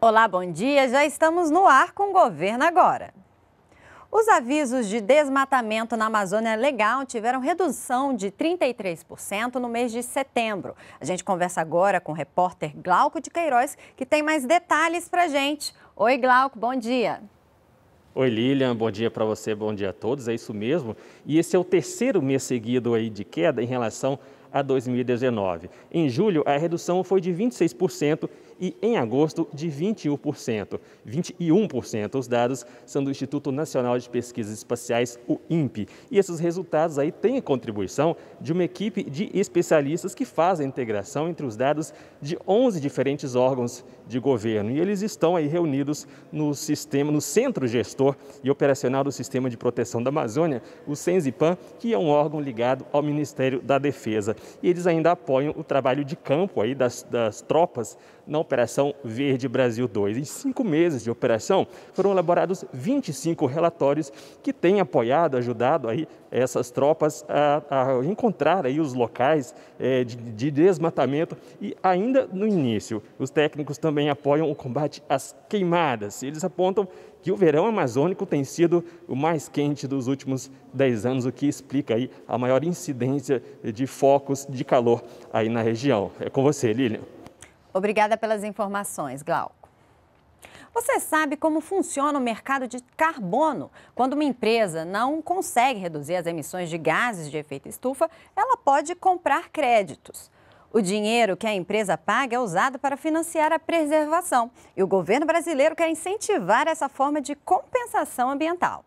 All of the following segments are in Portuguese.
Olá, bom dia. Já estamos no ar com o governo agora. Os avisos de desmatamento na Amazônia Legal tiveram redução de 33% no mês de setembro. A gente conversa agora com o repórter Glauco de Queiroz, que tem mais detalhes para gente. Oi, Glauco, bom dia. Oi Lilian, bom dia para você, bom dia a todos, é isso mesmo. E esse é o terceiro mês seguido aí de queda em relação a 2019. Em julho, a redução foi de 26% e em agosto de 21%. 21%. Os dados são do Instituto Nacional de Pesquisas Espaciais, o INPE. E esses resultados aí têm a contribuição de uma equipe de especialistas que faz a integração entre os dados de 11 diferentes órgãos de governo. E eles estão aí reunidos no sistema, no Centro Gestor e Operacional do Sistema de Proteção da Amazônia, o Senzipan, que é um órgão ligado ao Ministério da Defesa e eles ainda apoiam o trabalho de campo aí das, das tropas na Operação Verde Brasil 2. Em cinco meses de operação, foram elaborados 25 relatórios que têm apoiado, ajudado aí essas tropas a, a encontrar aí os locais é, de, de desmatamento e ainda no início, os técnicos também apoiam o combate às queimadas. Eles apontam que o verão amazônico tem sido o mais quente dos últimos 10 anos, o que explica aí a maior incidência de focos de calor aí na região. É com você, Lilian. Obrigada pelas informações, Glauco. Você sabe como funciona o mercado de carbono? Quando uma empresa não consegue reduzir as emissões de gases de efeito estufa, ela pode comprar créditos. O dinheiro que a empresa paga é usado para financiar a preservação e o governo brasileiro quer incentivar essa forma de compensação ambiental.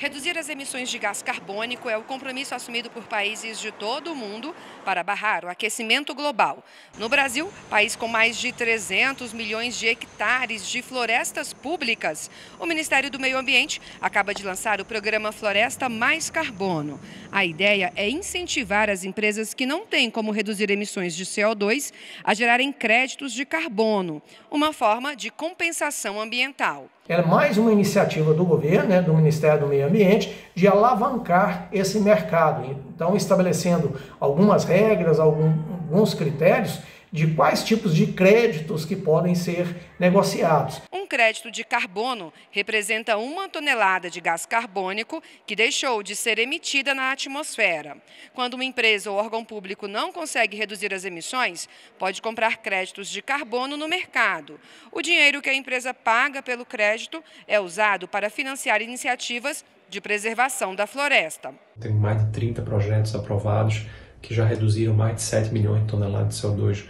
Reduzir as emissões de gás carbônico é o compromisso assumido por países de todo o mundo para barrar o aquecimento global. No Brasil, país com mais de 300 milhões de hectares de florestas públicas, o Ministério do Meio Ambiente acaba de lançar o programa Floresta Mais Carbono. A ideia é incentivar as empresas que não têm como reduzir emissões de CO2 a gerarem créditos de carbono, uma forma de compensação ambiental é mais uma iniciativa do governo, né, do Ministério do Meio Ambiente, de alavancar esse mercado. Então, estabelecendo algumas regras, algum, alguns critérios de quais tipos de créditos que podem ser negociados. Um crédito de carbono representa uma tonelada de gás carbônico que deixou de ser emitida na atmosfera. Quando uma empresa ou órgão público não consegue reduzir as emissões, pode comprar créditos de carbono no mercado. O dinheiro que a empresa paga pelo crédito é usado para financiar iniciativas de preservação da floresta. Tem mais de 30 projetos aprovados que já reduziram mais de 7 milhões de toneladas de CO2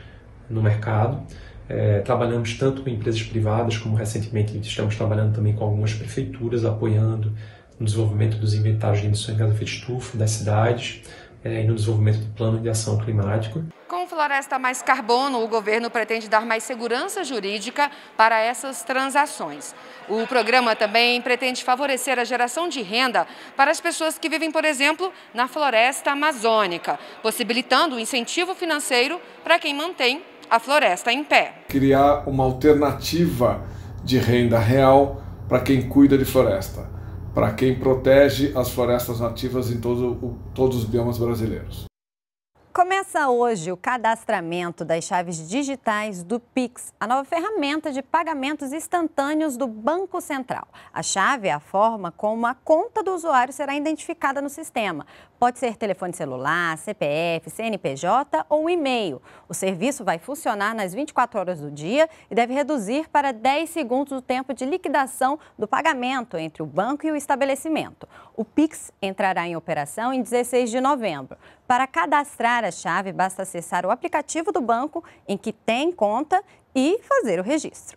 no mercado. É, trabalhamos tanto com empresas privadas, como recentemente estamos trabalhando também com algumas prefeituras, apoiando no desenvolvimento dos inventários de emissões de gás de estufa das cidades é, e no desenvolvimento do plano de ação climático Com Floresta Mais Carbono, o governo pretende dar mais segurança jurídica para essas transações. O programa também pretende favorecer a geração de renda para as pessoas que vivem, por exemplo, na floresta amazônica, possibilitando o incentivo financeiro para quem mantém a floresta em pé. Criar uma alternativa de renda real para quem cuida de floresta, para quem protege as florestas nativas em todo, todos os biomas brasileiros. Começa hoje o cadastramento das chaves digitais do Pix, a nova ferramenta de pagamentos instantâneos do Banco Central. A chave é a forma como a conta do usuário será identificada no sistema. Pode ser telefone celular, CPF, CNPJ ou e-mail. O serviço vai funcionar nas 24 horas do dia e deve reduzir para 10 segundos o tempo de liquidação do pagamento entre o banco e o estabelecimento. O Pix entrará em operação em 16 de novembro. Para cadastrar a chave, basta acessar o aplicativo do banco em que tem conta e fazer o registro.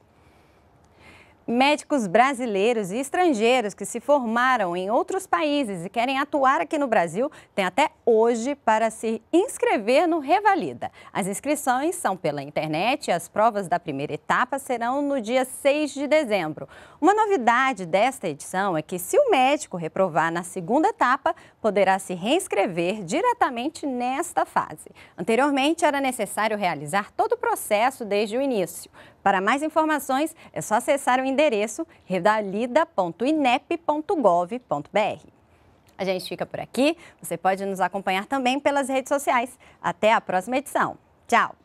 Médicos brasileiros e estrangeiros que se formaram em outros países e querem atuar aqui no Brasil têm até hoje para se inscrever no Revalida. As inscrições são pela internet e as provas da primeira etapa serão no dia 6 de dezembro. Uma novidade desta edição é que, se o médico reprovar na segunda etapa, poderá se reinscrever diretamente nesta fase. Anteriormente, era necessário realizar todo o processo desde o início. Para mais informações, é só acessar o endereço redalida.inep.gov.br. A gente fica por aqui. Você pode nos acompanhar também pelas redes sociais. Até a próxima edição. Tchau!